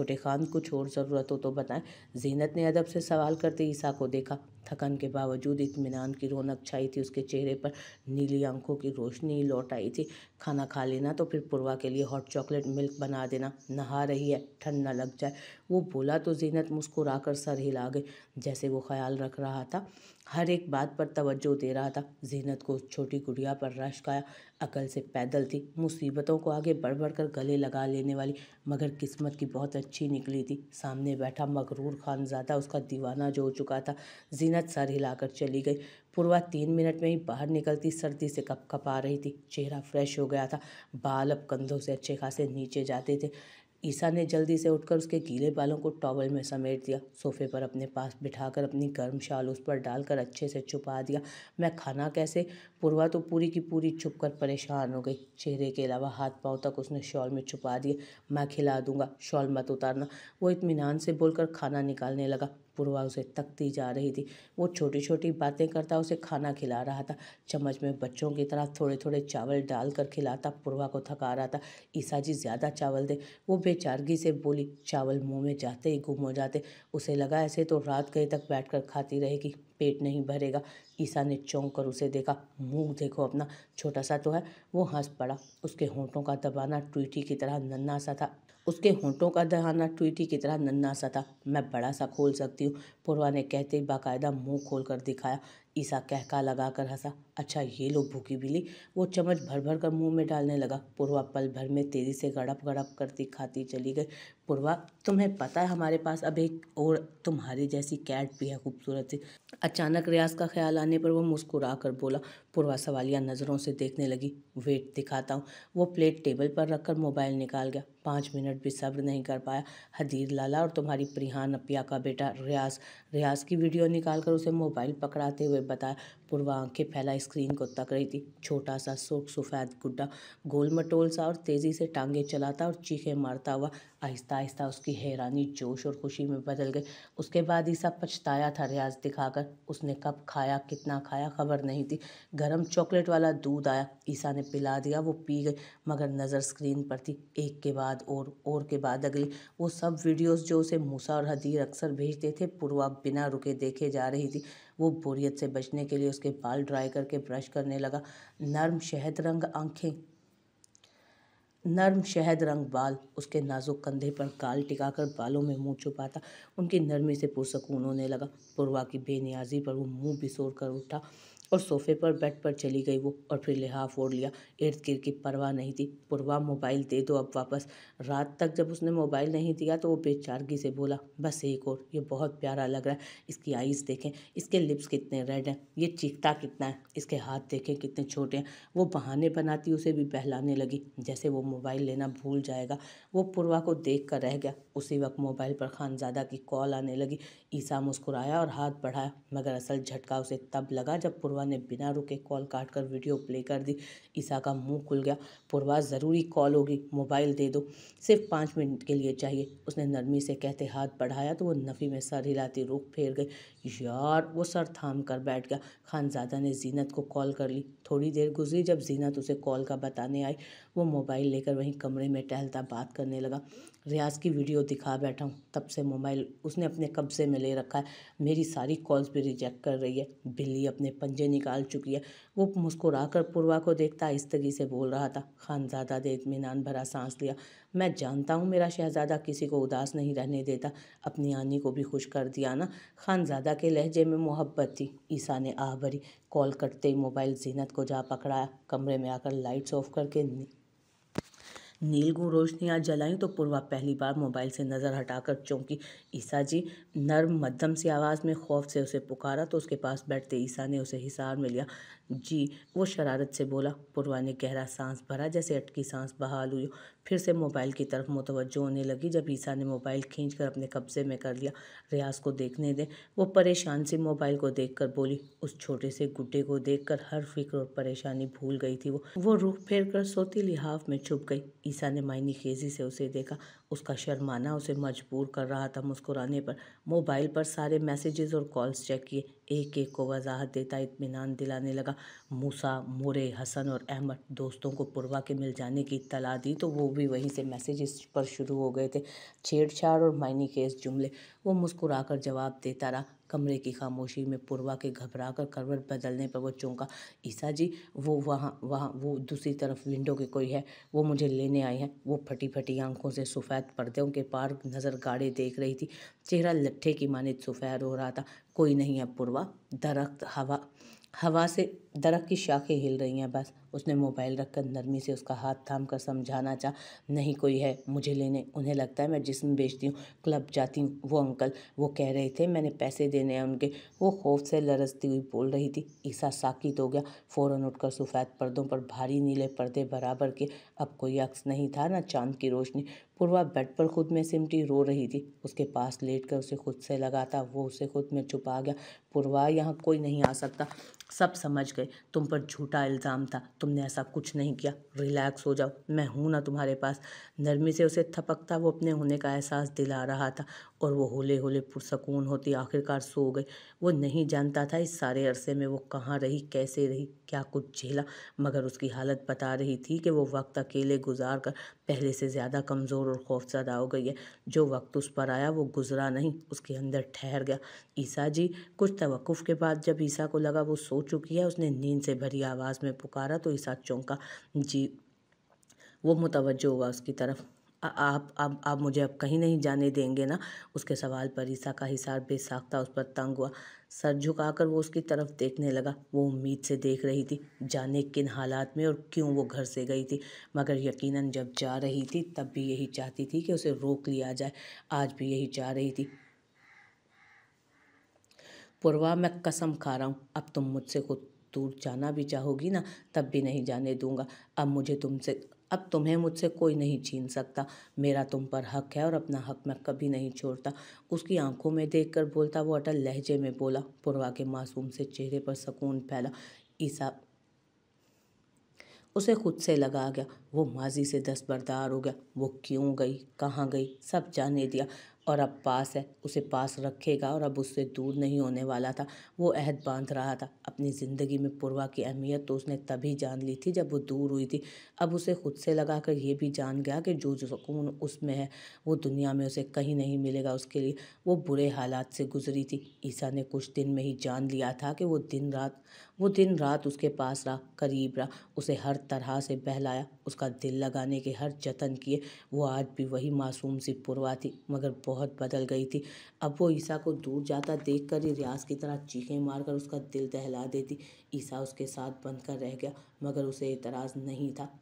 छोटे खान कुछ और ज़रूरत हो तो बताएं जीनत ने अदब से सवाल करते ईसा को देखा थकन के बावजूद इतमान की रौनक छाई थी उसके चेहरे पर नीली आंखों की रोशनी लौट आई थी खाना खा लेना तो फिर पुरवा के लिए हॉट चॉकलेट मिल्क बना देना नहा रही है ठंड ना लग जाए वो बोला तो जीनत मुस्कुरा कर सर हिला गई जैसे वो ख्याल रख रहा था हर एक बात पर तवज्जो दे रहा था जहनत को उस छोटी गुड़िया पर रश आया अकल से पैदल थी मुसीबतों को आगे बढ़ बढ़ कर गले लगा लेने वाली मगर किस्मत की बहुत अच्छी निकली थी सामने बैठा खान खानजादा उसका दीवाना जो हो चुका था जीनत सर हिलाकर चली गई पुरवा तीन मिनट में ही बाहर निकलती सर्दी से कप कप आ रही थी चेहरा फ्रेश हो गया था बाल अब कंधों से अच्छे खासे नीचे जाते थे ईसा ने जल्दी से उठकर उसके गीले बालों को टॉवल में समेट दिया सोफे पर अपने पास बिठाकर अपनी गर्म शाल उस पर डालकर अच्छे से छुपा दिया मैं खाना कैसे पुरवा तो पूरी की पूरी छुप कर परेशान हो गई चेहरे के अलावा हाथ पाँव तक उसने शॉल में छुपा दिए मैं खिला दूंगा शॉल मत उतारना वो इतमान से बोलकर खाना निकालने लगा पुरवा उसे तकती जा रही थी वो छोटी छोटी बातें करता उसे खाना खिला रहा था चम्मच में बच्चों की तरह थोड़े थोड़े चावल डालकर खिलाता पुरवा को थका रहा था ईसा जी ज़्यादा चावल दे वो बेचारगी से बोली चावल मुंह में जाते ही गुम हो जाते उसे लगा ऐसे तो रात गए तक बैठकर खाती रहेगी पेट नहीं भरेगा ईसा ने चौंक कर उसे देखा मुंह देखो अपना छोटा सा तो है वो हंस पड़ा उसके होंठों का दबाना टूटी की तरह नन्ना सा था उसके होंठों का दहाना ट्वीटी की तरह नन्ना सा था मैं बड़ा सा खोल सकती हूँ पुरवा ने कहते ही बाकायदा मुंह खोल कर दिखाया ईसा कहका लगा कर हंसा अच्छा ये लोग भूखी बिली वो चम्मच भर भर कर मुंह में डालने लगा पुरवा पल भर में तेजी से गड़प गड़प करती खाती चली गई पुरवा तुम्हें पता है हमारे पास अब एक और तुम्हारी जैसी कैट भी है खूबसूरत सी अचानक रियाज का ख्याल आने पर वो मुस्कुरा कर बोला पुरवा सवालिया नज़रों से देखने लगी वेट दिखाता हूँ वो प्लेट टेबल पर रखकर मोबाइल निकाल गया पाँच मिनट भी सब्र नहीं कर पाया हदीर लाला और तुम्हारी प्रिहान अपिया का बेटा रियाज रियाज की वीडियो निकाल कर उसे मोबाइल पकड़ाते हुए से बताया पूर्वा आंखें फैला स्क्रीन को तक रही थी छोटा सा सुर्ख सफ़ेद गुड्डा गोल मटोल सा और तेज़ी से टांगे चलाता और चीखें मारता हुआ आहिस्ता आहिस्ता उसकी हैरानी जोश और खुशी में बदल गई उसके बाद सब पछताया था रियाज दिखाकर उसने कब खाया कितना खाया खबर नहीं थी गर्म चॉकलेट वाला दूध आया ईसा ने पिला दिया वो पी गई मगर नज़र स्क्रीन पर थी एक के बाद और और के बाद अगली वो सब वीडियोस जो उसे मूसा और हदीर अक्सर भेजते थे पुरवा बिना रुके देखे जा रही थी वो बोरियत से बचने के लिए उसके बाल ड्राई करके ब्रश करने लगा नर्म शहद रंग आंखें नर्म शहद रंग बाल उसके नाजुक कंधे पर काल टिकाकर बालों में मुंह छुपाता उनकी नरमी से पुरसकून होने लगा पुरवा की बेनियाजी पर वो मुंह बिसोर कर उठा और सोफे पर बेड पर चली गई वो और फिर लिहाफ ओढ़ लिया इर्द गिर्द की परवाह नहीं थी पुरवा मोबाइल दे दो अब वापस रात तक जब उसने मोबाइल नहीं दिया तो वो बेचारगी से बोला बस एक और ये बहुत प्यारा लग रहा है इसकी आइज़ देखें इसके लिप्स कितने रेड हैं ये चीखता कितना है इसके हाथ देखें कितने छोटे हैं वो बहाने बनाती उसे भी बहलाने लगी जैसे वो मोबाइल लेना भूल जाएगा वो पुरवा को देख कर रह गया उसी वक्त मोबाइल पर खानजादा की कॉल आने लगी ईसा मुस्कुराया और हाथ बढ़ाया मगर असल झटका उसे तब लगा जब पुरवा पुरवा ने बिना रुके कॉल काट कर वीडियो प्ले कर दी ईसा का मुंह खुल गया पुरवा ज़रूरी कॉल होगी मोबाइल दे दो सिर्फ पाँच मिनट के लिए चाहिए उसने नरमी से कहते हाथ बढ़ाया तो वो नफ़ी में सर हिलाती रुख फेर गई यार वो सर थाम कर बैठ गया खानजादा ने जीनत को कॉल कर ली थोड़ी देर गुजरी जब जीनत उसे कॉल का बताने आई वो मोबाइल लेकर वहीं कमरे में टहलता बात करने लगा रियाज़ की वीडियो दिखा बैठा हूँ तब से मोबाइल उसने अपने कब्ज़े में ले रखा है मेरी सारी कॉल्स भी रिजेक्ट कर रही है बिल्ली अपने पंजे निकाल चुकी है वो मुस्कुरा कर पुरवा को देखता इस तरीके से बोल रहा था खानजादा दे इतमान भरा सांस लिया मैं जानता हूँ मेरा शहजादा किसी को उदास नहीं रहने देता अपनी आनी को भी खुश कर दिया ना खानजादा के लहजे में मोहब्बत थी ईसा ने आ भरी कॉल कटते ही मोबाइल जीनत को जा पकड़ाया कमरे में आकर लाइट्स ऑफ करके नीलगू रोशनियाँ जलाईं तो पूर्वा पहली बार मोबाइल से नज़र हटाकर चौंकी ईसा जी नर्म मध्यम सी आवाज़ में खौफ से उसे पुकारा तो उसके पास बैठते ईसा ने उसे हिसार में लिया जी वो शरारत से बोला पुरवा ने गहरा सांस भरा जैसे अटकी सांस बहाल हुई फिर से मोबाइल की तरफ मुतवजो होने लगी जब ईसा ने मोबाइल खींच कर अपने कब्ज़े में कर लिया रियाज को देखने दें वो परेशान सी मोबाइल को देख कर बोली उस छोटे से गुड्डे को देख कर हर फिक्र और परेशानी भूल गई थी वो वो रुख फेर कर सोती लिहाफ में छुप गई ईसा ने मायनी खेजी से उसे देखा उसका शर्माना उसे मजबूर कर रहा था मुस्कुराने पर मोबाइल पर सारे मैसेजेस और कॉल्स चेक किए एक एक को वजाहत देता इतमान दिलाने लगा मूसा मोरे हसन और अहमद दोस्तों को पुरवा के मिल जाने की इतला दी तो वो भी वहीं से मैसेजेस पर शुरू हो गए थे छेड़छाड़ और मायनी केस जुमले वो मुस्कुरा कर जवाब देता रहा कमरे की खामोशी में पुरवा के घबरा कर करवट बदलने पर वो चौंका ईसा जी वो वहाँ वहाँ वो दूसरी तरफ विंडो के कोई है वो मुझे लेने आई हैं वो फटी फटी आंखों से सफ़ेद शायद पर्दों के पार नज़र गाड़े देख रही थी चेहरा लट्ठे की माने सफ़ेद हो रहा था कोई नहीं है पुरवा दरख्त हवा हवा से दरख की शाखें हिल रही हैं बस उसने मोबाइल रखकर नरमी से उसका हाथ थाम कर समझाना चाह नहीं कोई है मुझे लेने उन्हें लगता है मैं जिसम बेचती हूँ क्लब जाती हूँ वो अंकल वो कह रहे थे मैंने पैसे देने हैं उनके वो खौफ से लरजती हुई बोल रही थी ईसा साकित हो गया फ़ौर उठकर सफ़ैद पर्दों पर भारी नीले पर्दे बराबर के अब कोई अक्स नहीं था ना चांद की रोशनी पुरवा बेड पर खुद में सिमटी रो रही थी उसके पास लेट कर उसे खुद से लगा था वो उसे खुद में छुपा गया पुरवा यहाँ कोई नहीं आ सकता सब समझ गए तुम पर झूठा इल्ज़ाम था तुमने ऐसा कुछ नहीं किया रिलैक्स हो जाओ मैं हूँ ना तुम्हारे पास नरमी से उसे थपकता वो अपने होने का एहसास दिला रहा था और वो होले होले पुरसकून होती आखिरकार सो गई वो नहीं जानता था इस सारे अरसे में वो कहाँ रही कैसे रही क्या कुछ झेला मगर उसकी हालत बता रही थी कि वो वक्त अकेले गुजार कर पहले से ज़्यादा कमज़ोर और खौफजदा हो गई है जो वक्त उस पर आया वो गुजरा नहीं उसके अंदर ठहर गया ईसा जी कुछ तवक़ुफ़ के बाद जब ईसा को लगा वो सो चुकी है उसने नींद से भरी आवाज़ में पुकारा तो ईसा चौंका जी वो मुतवजो हुआ उसकी तरफ आप अब आप मुझे अब कहीं नहीं जाने देंगे ना उसके सवाल पर ईसा का हिसार बेसाख्ता उस पर तंग हुआ सर झुकाकर वो उसकी तरफ देखने लगा वो उम्मीद से देख रही थी जाने किन हालात में और क्यों वो घर से गई थी मगर यकीनन जब जा रही थी तब भी यही चाहती थी कि उसे रोक लिया जाए आज भी यही चाह रही थी पुरवा मैं कसम खा रहा हूँ अब तुम मुझसे खुद दूर जाना भी चाहोगी ना तब भी नहीं जाने दूंगा अब मुझे तुमसे अब तुम्हें मुझसे कोई नहीं छीन सकता मेरा तुम पर हक है और अपना हक मैं कभी नहीं छोड़ता उसकी आंखों में देखकर बोलता वो अटल लहजे में बोला पुरवा के मासूम से चेहरे पर सुकून फैला ईसा उसे खुद से लगा गया वो माजी से दस्तबरदार हो गया वो क्यों गई कहाँ गई सब जाने दिया और अब पास है उसे पास रखेगा और अब उससे दूर नहीं होने वाला था वो अहद बांध रहा था अपनी ज़िंदगी में पुरवा की अहमियत तो उसने तभी जान ली थी जब वो दूर हुई थी अब उसे खुद से लगा कर ये भी जान गया कि जो सुकून उसमें है वो दुनिया में उसे कहीं नहीं मिलेगा उसके लिए वो बुरे हालात से गुजरी थी ईसा ने कुछ दिन में ही जान लिया था कि वो दिन रात वो दिन रात उसके पास रहा करीब रहा उसे हर तरह से बहलाया उसका दिल लगाने के हर जतन किए वो आज भी वही मासूम सी पुरवा थी मगर बहुत बदल गई थी अब वो ईसा को दूर जाता देख कर ही रियाज की तरह चीखें मारकर उसका दिल दहला देती ईसा उसके साथ बनकर रह गया मगर उसे एतराज़ नहीं था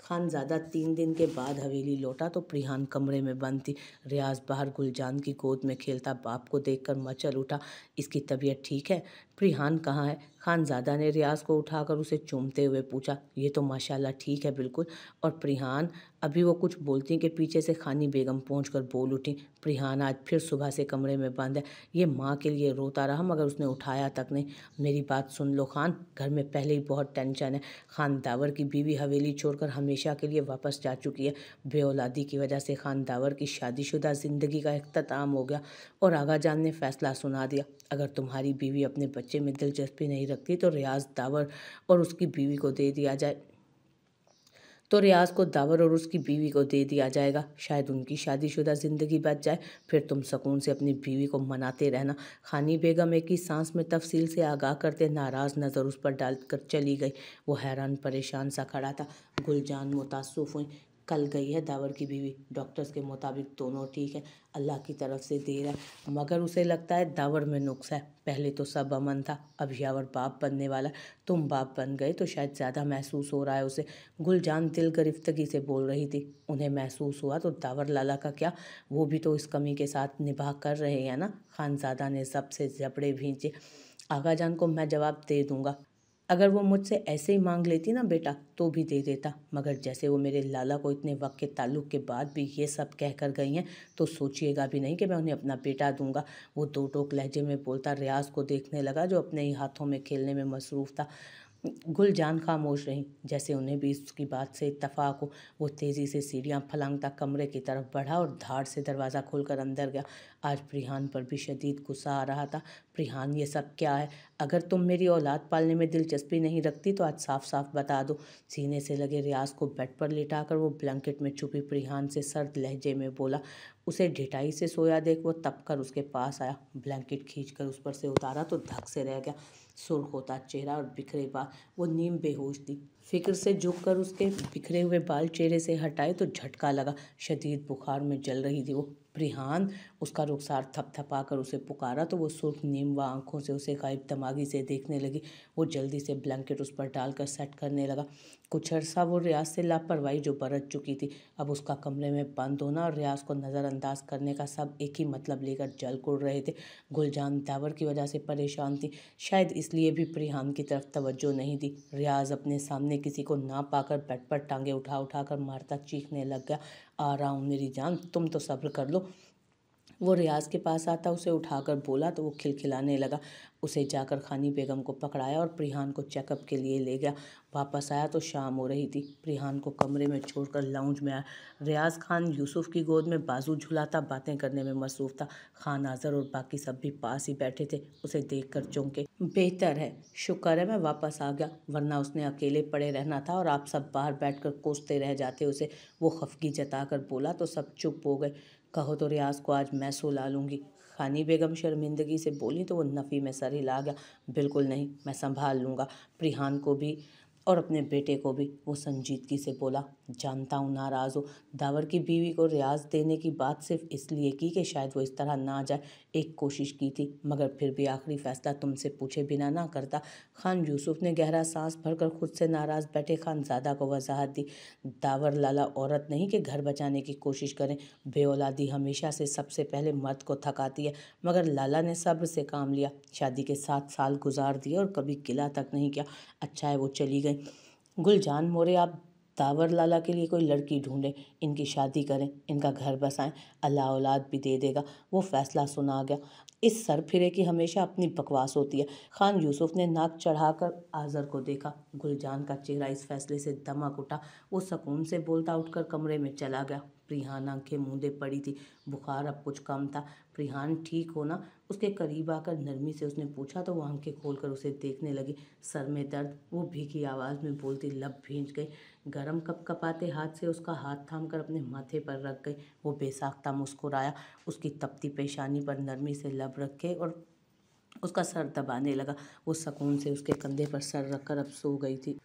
खानजादा तीन दिन के बाद हवेली लौटा तो प्रिहान कमरे में बंद थी रियाज बाहर गुलजान की गोद में खेलता बाप को देखकर मचल उठा इसकी तबीयत ठीक है प्रिहान कहाँ है खानजादा ने रियाज को उठाकर उसे चूमते हुए पूछा ये तो माशाल्लाह ठीक है बिल्कुल और प्रिहान अभी वो कुछ बोलती के पीछे से खानी बेगम पहुँच कर बोल उठी प्रिहान आज फिर सुबह से कमरे में बंद है ये माँ के लिए रोता रहा मगर उसने उठाया तक नहीं मेरी बात सुन लो खान घर में पहले ही बहुत टेंशन है खान दावर की बीवी हवेली छोड़कर हमेशा के लिए वापस जा चुकी है औलादी की वजह से खान दावर की शादीशुदा ज़िंदगी का अख्ताम हो गया और आगाजान ने फैसला सुना दिया अगर तुम्हारी बीवी अपने बच्चे में दिलचस्पी नहीं रखती तो रियाज दावर और उसकी बीवी को दे दिया जाए तो रियाज को दावर और उसकी बीवी को दे दिया जाएगा शायद उनकी शादीशुदा ज़िंदगी बच जाए फिर तुम सुकून से अपनी बीवी को मनाते रहना खानी बेगम एक ही सांस में तफसील से आगाह करते नाराज़ नज़र उस पर डालकर चली गई वो हैरान परेशान सा खड़ा था गुलजान मुतासुफ हुई कल गई है दावर की बीवी डॉक्टर्स के मुताबिक दोनों ठीक है अल्लाह की तरफ से देर है मगर उसे लगता है दावर में नुक्स है पहले तो सब अमन था अब यावर बाप बनने वाला तुम बाप बन गए तो शायद ज़्यादा महसूस हो रहा है उसे गुलजान दिल गिरफ्तगी से बोल रही थी उन्हें महसूस हुआ तो दावर लाला का क्या वो भी तो इस कमी के साथ निभा कर रहे हैं ना खानजादा ने सबसे जबड़े भींचे आगा जान को मैं जवाब दे दूंगा अगर वो मुझसे ऐसे ही मांग लेती ना बेटा तो भी दे देता मगर जैसे वो मेरे लाला को इतने वक्त के ताल्लुक़ के बाद भी ये सब कह कर गई हैं तो सोचिएगा भी नहीं कि मैं उन्हें अपना बेटा दूंगा वो दो टोक लहजे में बोलता रियाज को देखने लगा जो अपने ही हाथों में खेलने में मसरूफ़ था गुलजान खामोश रही जैसे उन्हें भी उसकी बात से इतफ़ाक हो वो तेज़ी से सीढ़ियाँ फलांग तक कमरे की तरफ बढ़ा और धाड़ से दरवाज़ा खोलकर अंदर गया आज प्रिहान पर भी शदीद गुस्सा आ रहा था प्रिहान ये सब क्या है अगर तुम मेरी औलाद पालने में दिलचस्पी नहीं रखती तो आज साफ साफ बता दो सीने से लगे रियाज को बेड पर लिटाकर वो ब्लैंकेट में छुपी प्रिहान से सर्द लहजे में बोला उसे ढिटाई से सोया देख वो कर उसके पास आया ब्लैंकेट खींच कर उस पर से उतारा तो धक से रह गया सुर्ख होता चेहरा और बिखरे हुआ वो नीम बेहोश थी फिक्र से झुककर उसके बिखरे हुए बाल चेहरे से हटाए तो झटका लगा शदीद बुखार में जल रही थी वो प्रिहान उसका रुखसार थपथपा कर उसे पुकारा तो वो सुर्ख व आँखों से उसे गायब दमागी से देखने लगी वो जल्दी से ब्लैंकेट उस पर डालकर सेट करने लगा कुछ अरसा वो रियाज से लापरवाही जो बरत चुकी थी अब उसका कमरे में बंद होना और रियाज को नज़रअंदाज करने का सब एक ही मतलब लेकर जल कुड़ रहे थे गुलजान दावर की वजह से परेशान थी शायद इसलिए भी प्रिहान की तरफ तवज्जो नहीं दी रियाज अपने सामने उसने किसी को ना पाकर बेड पर टांगे उठा उठा कर मारता चीखने लग गया आ रहा हूँ मेरी जान तुम तो सब्र कर लो वो रियाज़ के पास आता उसे उठाकर बोला तो वो खिलखिलाने लगा उसे जाकर खानी बेगम को पकड़ाया और प्रिहान को चेकअप के लिए ले गया वापस आया तो शाम हो रही थी प्रिहान को कमरे में छोड़कर लाउंज में आया रियाज खान यूसुफ की गोद में बाजू झुलाता बातें करने में मसरूफ़ था खान आज़र और बाकी सब भी पास ही बैठे थे उसे देख कर चौंके बेहतर है शुक्र है मैं वापस आ गया वरना उसने अकेले पड़े रहना था और आप सब बाहर बैठ कर कोसते रह जाते उसे वो खफगी जता कर बोला तो सब चुप हो गए कहो तो रियाज को आज मैं सुला लूँगी खानी बेगम शर्मिंदगी से बोली तो वो नफ़ी में सर ही ला गया बिल्कुल नहीं मैं संभाल लूँगा प्रिहान को भी और अपने बेटे को भी वो संजीदगी से बोला जानता हूँ नाराज़ हो दावर की बीवी को रियाज देने की बात सिर्फ इसलिए की कि शायद वो इस तरह ना जाए एक कोशिश की थी मगर फिर भी आखिरी फैसला तुमसे पूछे बिना ना करता खान यूसुफ ने गहरा सांस भरकर खुद से नाराज़ बैठे खान ज्यादा को वजाहत दी दावर लाला औरत नहीं कि घर बचाने की कोशिश करें बेऔलादी हमेशा से सबसे पहले मर्द को थकाती है मगर लाला ने सब्र से काम लिया शादी के सात साल गुजार दिए और कभी किला तक नहीं किया अच्छा है वो चली गई गुलजान मोरे आप तावर लाला के लिए कोई लड़की ढूंढें इनकी शादी करें इनका घर बसाएं अल्लाह औलाद भी दे देगा वो फ़ैसला सुना गया इस सर फिरे की हमेशा अपनी बकवास होती है खान यूसुफ ने नाक चढ़ाकर आज़र को देखा गुलजान का चेहरा इस फैसले से दमक उठा वो सुकून से बोलता उठकर कमरे में चला गया प्रिहान आंखें मूंदे पड़ी थी बुखार अब कुछ कम था प्रिहान ठीक होना उसके करीब आकर नरमी से उसने पूछा तो वो आंखें खोलकर उसे देखने लगी सर में दर्द वो भीखी आवाज़ में बोलती लब भींच गई गर्म कप कपाते हाथ से उसका हाथ थाम कर अपने माथे पर रख गई वो बेसाख्ता मुस्कुराया उसकी तपती पेशानी पर नरमी से लब रखे और उसका सर दबाने लगा वो सकून से उसके कंधे पर सर रखकर अब सो गई थी